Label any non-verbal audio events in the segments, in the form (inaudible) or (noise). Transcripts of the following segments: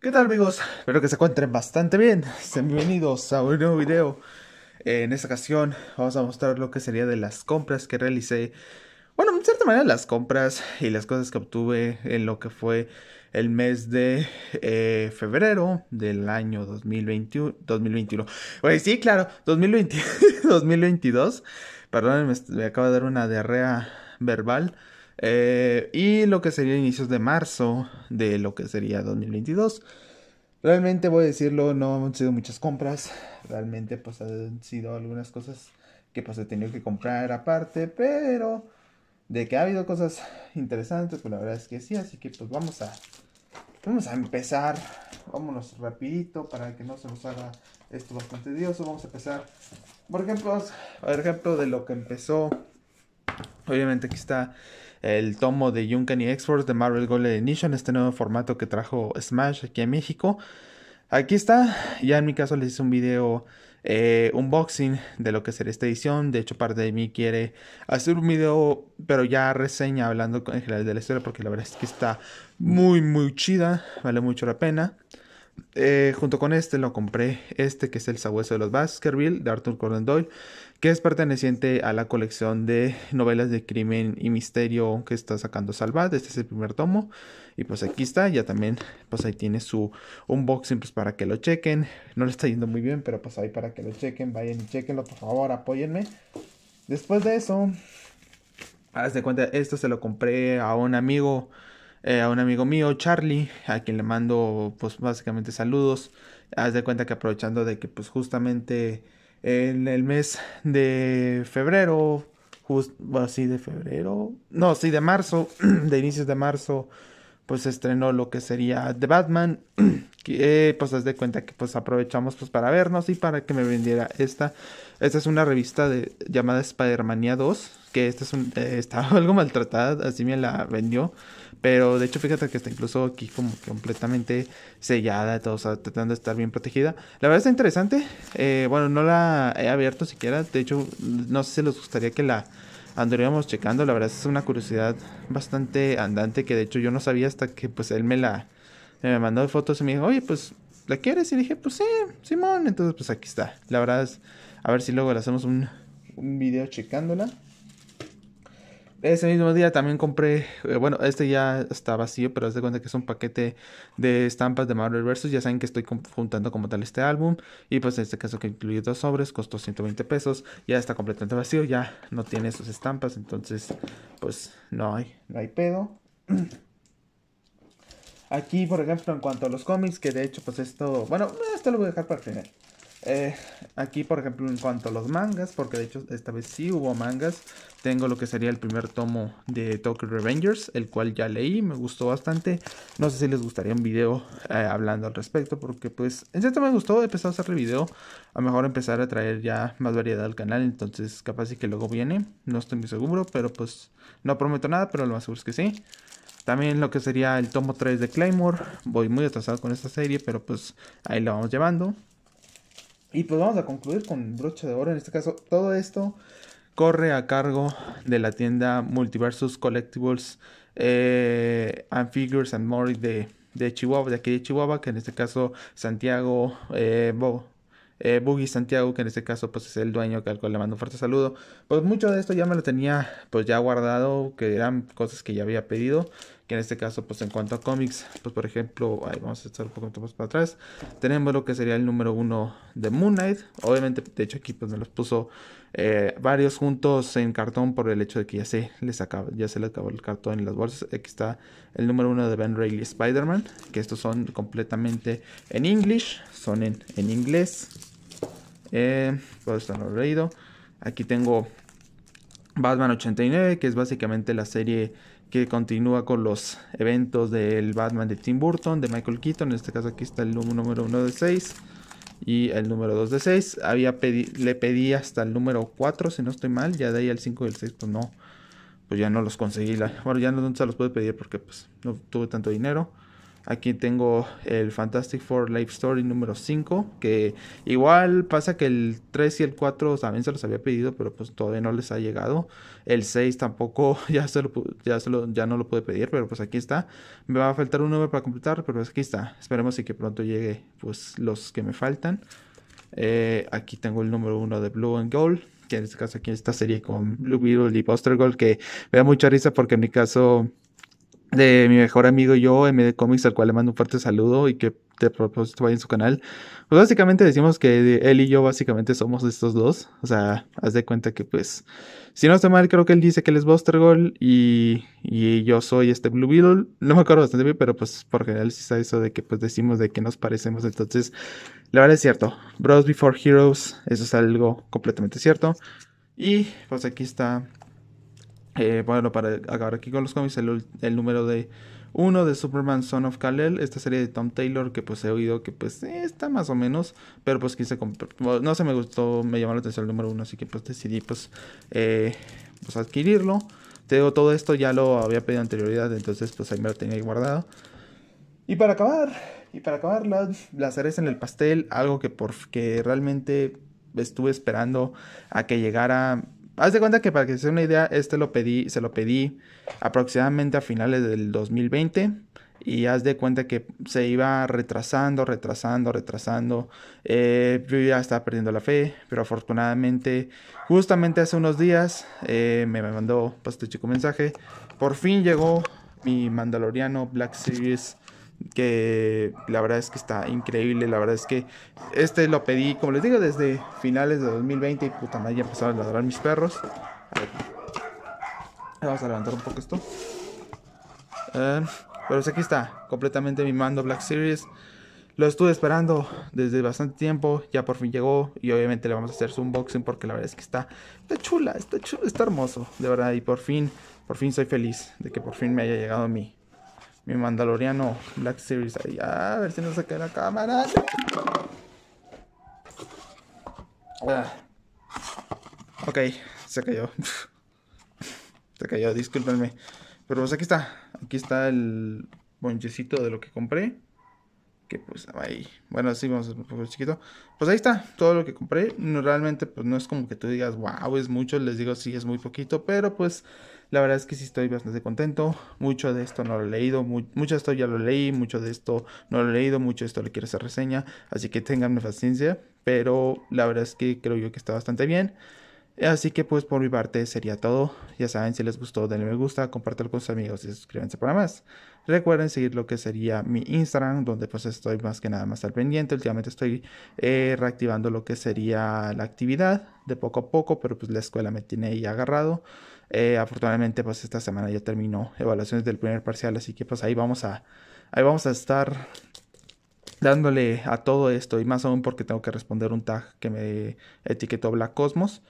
¿Qué tal amigos? Espero que se encuentren bastante bien. Bienvenidos a un nuevo video. En esta ocasión vamos a mostrar lo que sería de las compras que realicé. Bueno, en cierta manera las compras y las cosas que obtuve en lo que fue el mes de eh, febrero del año 2021. 2021. sí, claro, 2020, 2022. Perdón, me, me acaba de dar una diarrea verbal. Eh, y lo que sería inicios de marzo de lo que sería 2022. Realmente voy a decirlo, no han sido muchas compras. Realmente pues han sido algunas cosas que pues he tenido que comprar aparte. Pero de que ha habido cosas interesantes, pues la verdad es que sí. Así que pues vamos a, vamos a empezar. Vámonos rapidito para que no se nos haga esto bastante tedioso. Vamos a empezar, por ejemplo, por ejemplo de lo que empezó Obviamente aquí está el tomo de Junkan y Exports de Marvel Golden Edition, este nuevo formato que trajo Smash aquí en México. Aquí está, ya en mi caso les hice un video eh, unboxing de lo que sería esta edición. De hecho, parte de mí quiere hacer un video, pero ya reseña hablando en general de la historia, porque la verdad es que está muy, muy chida, vale mucho la pena. Eh, junto con este lo compré este que es el Sabueso de los Baskerville de Arthur Conan Doyle, que es perteneciente a la colección de novelas de crimen y misterio que está sacando Salvat. Este es el primer tomo y pues aquí está, ya también pues ahí tiene su unboxing pues para que lo chequen. No le está yendo muy bien, pero pues ahí para que lo chequen, vayan y chequenlo por favor, apóyenme. Después de eso, haz de cuenta, esto se lo compré a un amigo eh, a un amigo mío, Charlie, a quien le mando pues básicamente saludos. Haz de cuenta que aprovechando de que pues justamente en el mes de febrero, bueno, de febrero, no, sí, de marzo, (clears throat) de inicios de marzo, pues estrenó lo que sería The Batman, (clears throat) que pues haz de cuenta que pues aprovechamos pues para vernos y para que me vendiera esta. Esta es una revista de, llamada spider 2, que esta es un, eh, (laughs) está algo maltratada, así me la vendió. Pero de hecho, fíjate que está incluso aquí como completamente sellada, todo, tratando de estar bien protegida. La verdad está interesante. Eh, bueno, no la he abierto siquiera. De hecho, no sé si les gustaría que la anduviéramos checando. La verdad es una curiosidad bastante andante que de hecho yo no sabía hasta que pues él me la me mandó fotos y me dijo, oye, pues, ¿la quieres? Y dije, pues sí, Simón. Entonces, pues aquí está. La verdad es, a ver si luego le hacemos un, un video checándola. Ese mismo día también compré, eh, bueno, este ya está vacío, pero haz de cuenta que es un paquete de estampas de Marvel Versus. Ya saben que estoy juntando como tal este álbum. Y pues en este caso que incluye dos sobres, costó 120 pesos. Ya está completamente vacío, ya no tiene sus estampas. Entonces, pues no hay, hay pedo. (clears throat) Aquí, por ejemplo, en cuanto a los cómics, que de hecho, pues esto, bueno, esto lo voy a dejar para el final. Eh, aquí, por ejemplo, en cuanto a los mangas, porque de hecho esta vez sí hubo mangas. Tengo lo que sería el primer tomo de Tokyo Revengers, el cual ya leí, me gustó bastante. No sé si les gustaría un video eh, hablando al respecto, porque pues en cierto me gustó, he empezado a el video. A mejor empezar a traer ya más variedad al canal, entonces capaz y que luego viene. No estoy muy seguro, pero pues no prometo nada, pero lo más seguro es que sí. También lo que sería el tomo 3 de Claymore. Voy muy atrasado con esta serie, pero pues ahí la vamos llevando. Y pues vamos a concluir con brocha de oro. En este caso, todo esto corre a cargo de la tienda Multiversus Collectibles eh, and Figures and More de, Chihuahua, de aquí de Chihuahua, que en este caso Santiago eh, eh, Santiago, que en este caso pues es el dueño, que al cual le mando un fuerte saludo. Pues mucho de esto ya me lo tenía pues ya guardado, que eran cosas que ya había pedido, que en este caso pues en cuanto a cómics, pues por ejemplo, vamos a estar un poquito más para atrás, tenemos lo que sería el número uno de Moon Knight, obviamente de hecho aquí pues me los puso eh, varios juntos en cartón por el hecho de que ya se les acaba, ya se le acabó el cartón en las bolsas, aquí está el número uno de Ben Reilly Spider-Man, que estos son completamente en English, son en inglés. Eh, estar Aquí tengo Batman 89, que es básicamente la serie que continúa con los eventos del Batman de Tim Burton, de Michael Keaton. En este caso aquí está el número 1 de 6 y el número 2 de 6. le pedí hasta el número 4, si no estoy mal. Ya de ahí al 5 y el 6, pues no. Pues ya no los conseguí. La bueno, ya no se los pude pedir porque pues no tuve tanto dinero. Aquí tengo el Fantastic Four Life Story número 5, que igual pasa que el 3 y el 4 también se los había pedido, pero pues todavía no les ha llegado. El 6 tampoco, (laughs) ya, ya, no lo pude pedir, pero pues aquí está. Me va a faltar un número para completar, pero pues aquí está. Esperemos y que pronto llegue pues los que me faltan. Eh, aquí tengo el número 1 de Blue and Gold que en este caso aquí esta serie con Blue Beetle y Poster Gold, que me da mucha risa porque en mi caso de mi mejor amigo yo, MD Comics, al cual le mando un fuerte saludo y que de propósito vaya en su canal. Pues básicamente decimos que él y yo básicamente somos estos dos. O sea, haz de cuenta que pues, si no está mal, creo que él dice que él es Buster Gold y, y yo soy este Blue Beetle. No me acuerdo bastante bien, pero pues por general sí está eso de que pues decimos de que nos parecemos. Entonces, la verdad es cierto. Bros Before Heroes, eso es algo completamente cierto. Y pues aquí está eh, bueno, para acabar aquí con los cómics, el, número de uno de Superman Son of kal esta serie de Tom Taylor que pues he oído que pues eh, está más o menos, pero pues quise comprar, no se me gustó, me llamó la atención el número uno, así que pues decidí pues, eh, pues, adquirirlo. Te digo, todo esto ya lo había pedido anterioridad, entonces pues ahí me lo tenía guardado. Y para acabar, y para acabar, las la en el pastel, algo que, por, que realmente estuve esperando a que llegara Haz de cuenta que para que se una idea, este lo pedí, se lo pedí aproximadamente a finales del 2020 y haz de cuenta que se iba retrasando, retrasando, retrasando. Eh, yo ya estaba perdiendo la fe, pero afortunadamente, justamente hace unos días, eh, me mandó pues, este chico mensaje. Por fin llegó mi Mandaloriano Black Series que la verdad es que está increíble, la verdad es que este lo pedí, como les digo, desde finales de 2020 y puta madre ya empezaron a ladrar mis perros. A ver, vamos a levantar un poco esto. Uh, pero pues aquí está, completamente mi mando Black Series. Lo estuve esperando desde bastante tiempo, ya por fin llegó y obviamente le vamos a hacer su unboxing porque la verdad es que está, está chula, está chula, está hermoso, de verdad y por fin, por fin soy feliz de que por fin me haya llegado mi, mi Mandaloriano Black Series a ver si se saqué la cámara. Ah. Ok, se cayó. (laughs) se cayó, discúlpenme. Pero pues aquí está. Aquí está el bonchecito de lo que compré. Que pues ahí. Bueno, así vamos a poco chiquito. Pues ahí está, todo lo que compré. Normalmente realmente, pues no es como que tú digas, wow, es mucho. Les digo, sí, es muy poquito. Pero pues la verdad es que sí estoy bastante contento. Mucho de esto no lo he leído, mucho de esto ya lo leí, mucho de esto no lo he leído, mucho de esto le quiero hacer reseña. Así que tenganme paciencia, pero la verdad es que creo yo que está bastante bien. Así que pues por mi parte sería todo. Ya saben, si les gustó denle me gusta, compártelo con sus amigos y suscríbanse para más. Recuerden seguir lo que sería mi Instagram, donde pues estoy más que nada más al pendiente. Últimamente estoy eh, reactivando lo que sería la actividad de poco a poco, pero pues la escuela me tiene ahí agarrado. Eh, afortunadamente, pues esta semana ya terminó evaluaciones del primer parcial, así que pues ahí vamos a, ahí vamos a estar dándole a todo esto y más aún porque tengo que responder un tag que me etiquetó Black Cosmos.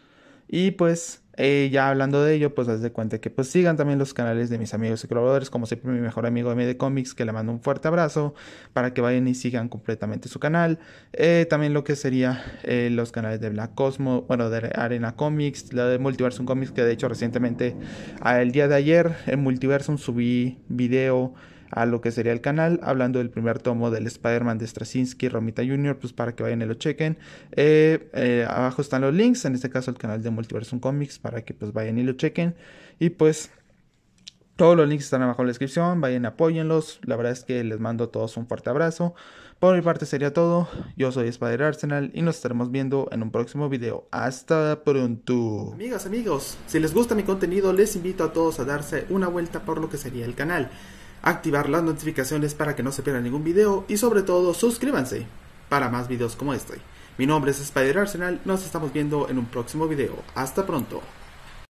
Y pues eh, ya hablando de ello, pues haz de cuenta que pues sigan también los canales de mis amigos y colaboradores, como siempre mi mejor amigo MD Comics, que le mando un fuerte abrazo para que vayan y sigan completamente su canal. Eh, también lo que sería eh, los canales de Black Cosmo, bueno, de Arena Comics, la de Multiversum Comics, que de hecho recientemente, el día de ayer, en Multiversum subí video a lo que sería el canal, hablando del primer tomo del Spider-Man de Straczynski Romita Jr., pues para que vayan y lo chequen. Eh, eh, abajo están los links, en este caso el canal de Multiversum Comics, para que pues vayan y lo chequen. Y pues todos los links están abajo en la descripción, vayan, apóyenlos. La verdad es que les mando a todos un fuerte abrazo. Por mi parte sería todo. Yo soy Spider Arsenal y nos estaremos viendo en un próximo video. Hasta pronto. Amigas, amigos, si les gusta mi contenido, les invito a todos a darse una vuelta por lo que sería el canal activar las notificaciones para que no se pierda ningún video y sobre todo suscríbanse para más videos como este. Mi nombre es Spider Arsenal, nos estamos viendo en un próximo video. Hasta pronto.